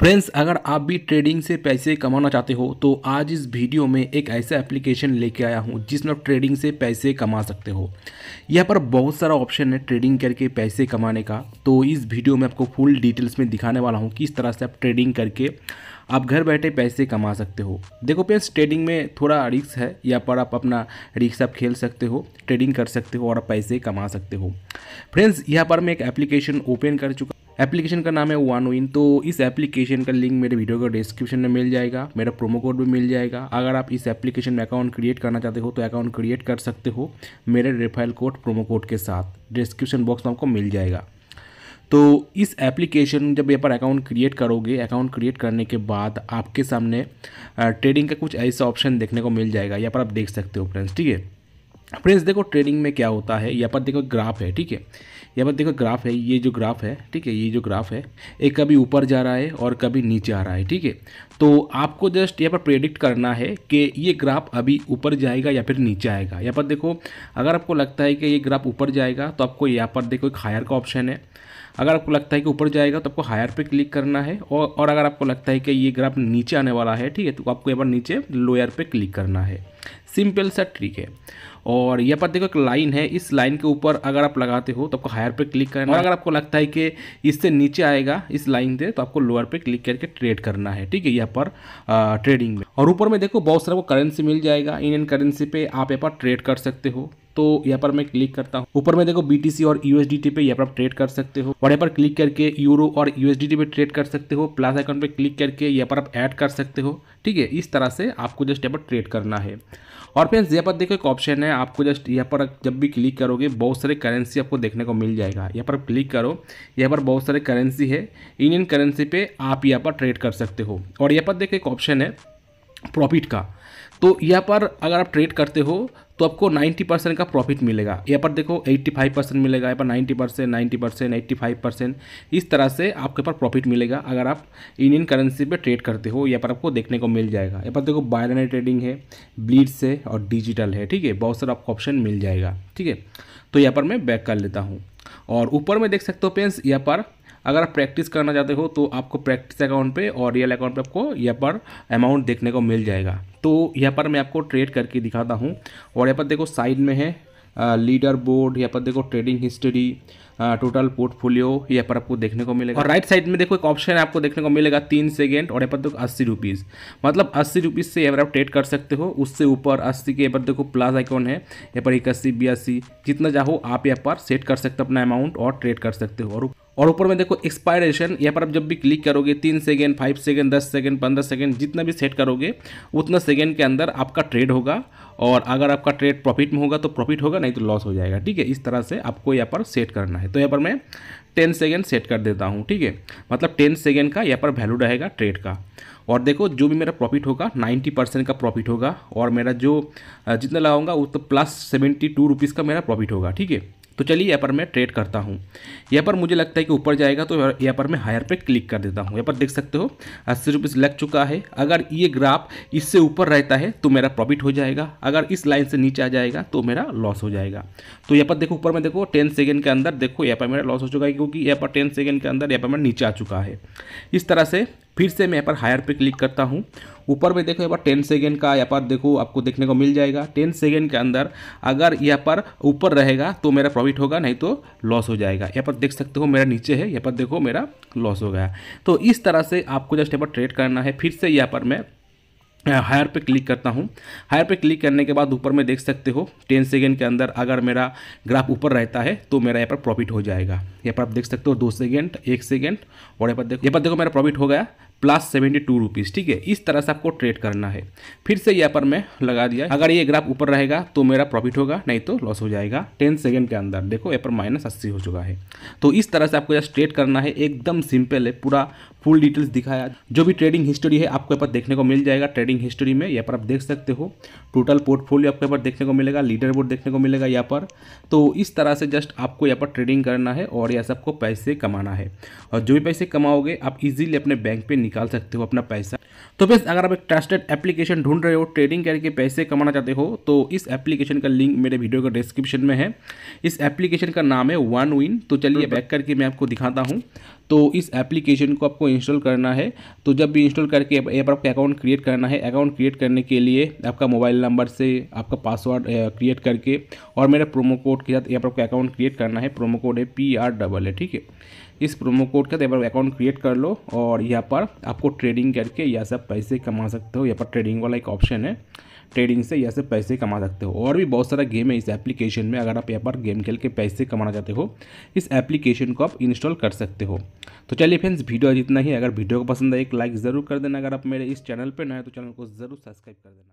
friends अगर आप भी ट्रेडिंग से पैसे कमाना चाहते हो तो आज इस वीडियो में एक ऐसा एप्लीकेशन लेके आया हूँ जिसमें आप ट्रेडिंग से पैसे कमा सकते हो यहाँ पर बहुत सारा ऑप्शन है ट्रेडिंग करके पैसे कमाने का तो इस वीडियो में आपको फुल डिटेल्स में दिखाने वाला हूँ किस तरह से आप ट्रेडिंग करके आप घर बैठे पैसे कमा सकते हो देखो फ्रेंड्स ट्रेडिंग में थोड़ा रिक्स है यहाँ पर आप अपना रिक्स आप खेल सकते हो ट्रेडिंग कर सकते हो और पैसे कमा सकते हो फ्रेंड्स यहाँ पर मैं एक एप्लीकेशन ओपन कर चुका एप्लीकेशन का नाम है वन विन तो इस एप्लीकेशन का लिंक मेरे वीडियो का डिस्क्रिप्शन में मिल जाएगा मेरा प्रोमो कोड भी मिल जाएगा अगर आप इस एप्लीकेशन में अकाउंट क्रिएट करना चाहते हो तो अकाउंट क्रिएट कर सकते हो मेरे रेफाइल कोड प्रोमो कोड के साथ डिस्क्रिप्शन बॉक्स में आपको मिल जाएगा तो इस एप्लीकेशन जब यहाँ पर अकाउंट क्रिएट करोगे अकाउंट क्रिएट करने के बाद आपके सामने ट्रेडिंग का कुछ ऐसा ऑप्शन देखने को मिल जाएगा यहाँ पर आप देख सकते हो फ्रेंड्स ठीक है फ्रेंड्स देखो ट्रेडिंग में क्या होता है यहाँ पर देखो ग्राफ है ठीक है यहाँ पर देखो ग्राफ है ये जो ग्राफ है ठीक है ये जो ग्राफ है ये कभी ऊपर जा रहा है और कभी नीचे आ रहा है ठीक है तो आपको जस्ट यहाँ पर प्रेडिक्ट करना है कि ये ग्राफ अभी ऊपर जाएगा या फिर नीचे आएगा यहाँ पर देखो अगर आपको लगता है कि ये ग्राफ ऊपर जाएगा तो आपको यहाँ पर देखो एक हायर का ऑप्शन है अगर आपको लगता है कि ऊपर जाएगा तो आपको हायर पे क्लिक करना है और, और अगर आपको लगता है कि ये ग्राफ नीचे आने वाला है ठीक है तो आपको एक बार नीचे लोअर पे क्लिक करना है सिंपल सा ट्रिक है और यहाँ पर देखो एक लाइन है इस लाइन के ऊपर अगर आप लगाते हो तो आपको हायर पे क्लिक करना है और अगर आपको लगता है कि इससे नीचे आएगा इस लाइन से तो आपको लोअर पे क्लिक करके ट्रेड करना है ठीक है यहाँ पर आ, ट्रेडिंग में और ऊपर में देखो बहुत सारा वो करेंसी मिल जाएगा इंडियन करेंसी पे आप यहाँ पर ट्रेड कर सकते हो तो यहाँ पर मैं क्लिक करता हूँ ऊपर में देखो बीटीसी और USDT पे यहाँ पर आप ट्रेड कर सकते हो और यहाँ पर क्लिक करके यूरो और USDT पे ट्रेड कर सकते हो प्लस आइकन पे क्लिक करके यहाँ पर आप ऐड कर सकते हो ठीक है इस तरह से आपको जस्ट यहाँ पर ट्रेड करना है और फ्रेंड्स यहाँ पर देखो एक ऑप्शन है आपको जस्ट यहाँ पर जब भी क्लिक करोगे बहुत सारे करेंसी आपको देखने को मिल जाएगा यहाँ पर क्लिक करो यहाँ पर बहुत सारे करेंसी है इंडियन करेंसी पे आप यहाँ पर ट्रेड कर सकते हो और यहाँ पर देखो एक ऑप्शन है प्रॉफिट का तो यहाँ पर अगर आप ट्रेड करते हो तो आपको 90 परसेंट का प्रॉफिट मिलेगा यहाँ पर देखो 85 परसेंट मिलेगा यहाँ पर 90 percent ninety percent eighty five percent इस तरह से आपके पर प्रॉफिट मिलेगा अगर आप इंडियन करेंसी पे ट्रेड करते हो यहाँ पर आपको देखने को मिल जाएगा यहाँ पर देखो बायरने ट्रेडिंग है ब्लीड्स है और डिजिटल है ठीक है बहुत सारा आपको ऑप्शन मिल जाएगा ठीक है तो यहाँ पर मैं बैक कर लेता हूँ और ऊपर में देख सकते हो पेंस यहाँ पर अगर आप प्रैक्टिस करना चाहते हो तो आपको प्रैक्टिस अकाउंट पे और रियल अकाउंट पे आपको यहाँ पर अमाउंट देखने को मिल जाएगा तो यहाँ पर मैं आपको ट्रेड करके दिखाता हूँ और यहाँ पर देखो साइड में है लीडर बोर्ड यहाँ पर देखो ट्रेडिंग हिस्ट्री टोटल पोर्टफोलियो यहाँ पर आपको देखने को मिलेगा और राइट साइड में देखो एक ऑप्शन आपको देखने को मिलेगा तीन सेकेंड और यहाँ पर देखो अस्सी रुपीज़ मतलब अस्सी रुपीज़ से यहाँ पर आप ट्रेड कर सकते हो उससे ऊपर अस्सी के यहाँ पर देखो प्लस आइकॉन है यहाँ पर इक्यासी बयासी जितना चाहो आप यहाँ पर सेट कर सकते हो अपना अमाउंट और ट्रेड कर सकते हो और और ऊपर में देखो एक्सपायरेशन यहाँ पर आप जब भी क्लिक करोगे तीन सेकेंड फाइव सेकेंड दस सेकेंड पंद्रह सेकेंड जितना भी सेट करोगे उतना सेकेंड के अंदर आपका ट्रेड होगा और अगर आपका ट्रेड प्रॉफिट में होगा तो प्रॉफिट होगा नहीं तो लॉस हो जाएगा ठीक है इस तरह से आपको यहाँ पर सेट करना है तो यहाँ पर मैं टेन सेकेंड सेट कर देता हूँ ठीक है मतलब टेन सेकेंड का यहाँ पर वैल्यू रहेगा ट्रेड का और देखो जो भी मेरा प्रॉफिट होगा नाइन्टी परसेंट का प्रॉफिट होगा और मेरा जो जितना लगाऊंगा वो तो प्लस सेवेंटी टू रुपीज़ का मेरा प्रॉफिट होगा ठीक है तो चलिए यहाँ पर मैं ट्रेड करता हूँ यहाँ पर मुझे लगता है कि ऊपर जाएगा तो यहाँ पर मैं हायर पे क्लिक कर देता हूँ यहाँ पर देख सकते हो अस्सी रुपीज़ लग चुका है अगर ये ग्राफ इससे ऊपर रहता है तो मेरा प्रॉफिट हो जाएगा अगर इस लाइन से नीचे आ जाएगा तो मेरा लॉस हो जाएगा तो यहाँ पर देखो ऊपर में देखो टेन सेकेंड के अंदर देखो यहाँ पर मेरा लॉस हो चुका है क्योंकि यहाँ पर टेन सेकेंड के अंदर यहाँ पर मेरा नीचे आ चुका है इस तरह से फिर से मैं यहाँ पर हायर पे क्लिक करता हूँ ऊपर में देखो यहाँ पर टेन सेकेंड का यहाँ पर देखो आपको देखने को मिल जाएगा टेन सेकेंड के अंदर अगर यहाँ पर ऊपर रहेगा तो मेरा प्रॉफिट होगा नहीं तो लॉस हो जाएगा यहाँ पर देख सकते हो मेरा नीचे है यहाँ पर देखो मेरा लॉस हो गया तो इस तरह से आपको जस्ट यहाँ पर ट्रेड करना है फिर से यहाँ पर मैं हायर पे क्लिक करता हूँ हायर पे क्लिक करने के बाद ऊपर में देख सकते हो टेन सेकेंड के अंदर अगर मेरा ग्राफ ऊपर रहता है तो मेरा यहाँ पर प्रॉफिट हो जाएगा यहाँ पर आप देख सकते हो दो सेकेंड एक सेकेंड और यहाँ पर देखो यहाँ पर देखो मेरा प्रॉफिट हो गया प्लस सेवेंटी टू रुपीज़ ठीक है इस तरह से आपको ट्रेड करना है फिर से यहाँ पर मैं लगा दिया अगर ये ग्राफ ऊपर रहेगा तो मेरा प्रॉफिट होगा नहीं तो लॉस हो जाएगा टेन सेकेंड के अंदर देखो यहाँ पर माइनस अस्सी हो चुका है तो इस तरह से आपको जस्ट ट्रेड करना है एकदम सिंपल है पूरा फुल डिटेल्स दिखाया जो भी ट्रेडिंग हिस्ट्री है आपको यहाँ पर देखने को मिल जाएगा ट्रेडिंग हिस्ट्री में यहाँ पर आप देख सकते हो टोटल पोर्टफोलियो आपको यहाँ पर देखने को मिलेगा लीडर बोर्ड देखने को मिलेगा यहाँ पर तो इस तरह से जस्ट आपको यहाँ पर ट्रेडिंग करना है और यह सबको पैसे कमाना है और जो भी पैसे कमाओगे आप इजीली अपने बैंक पर निकाल सकते हो अपना पैसा तो बस अगर आप एक ट्रस्टेड एप्लीकेशन ढूंढ रहे हो ट्रेडिंग करके पैसे कमाना चाहते हो तो इस एप्लीकेशन का लिंक मेरे वीडियो के डिस्क्रिप्शन में है इस एप्लीकेशन का नाम है वन विन तो चलिए बैक करके मैं आपको दिखाता हूँ तो इस एप्लीकेशन को आपको इंस्टॉल करना है तो जब भी इंस्टॉल करके यहाँ पर आपको अकाउंट क्रिएट करना है अकाउंट क्रिएट करने के लिए आपका मोबाइल नंबर से आपका पासवर्ड क्रिएट करके और मेरा प्रोमो कोड के साथ यहाँ पर आपको अकाउंट क्रिएट करना है प्रोमो कोड है पी आर डबल है ठीक है इस प्रोमो कोड का यहाँ पर अकाउंट क्रिएट कर लो और यहाँ पर आपको ट्रेडिंग करके या सब पैसे कमा सकते हो यहाँ पर ट्रेडिंग वाला एक ऑप्शन है ट्रेडिंग से या से पैसे कमा सकते हो और भी बहुत सारा गेम है इस एप्लीकेशन में अगर आप यहाँ पर गेम खेल के पैसे कमाना चाहते हो इस एप्लीकेशन को आप इंस्टॉल कर सकते हो तो चलिए फ्रेंड्स वीडियो जितना ही अगर वीडियो को पसंद है एक लाइक ज़रूर कर देना अगर आप मेरे इस चैनल पर नए तो चैनल को ज़रूर सब्सक्राइब कर देना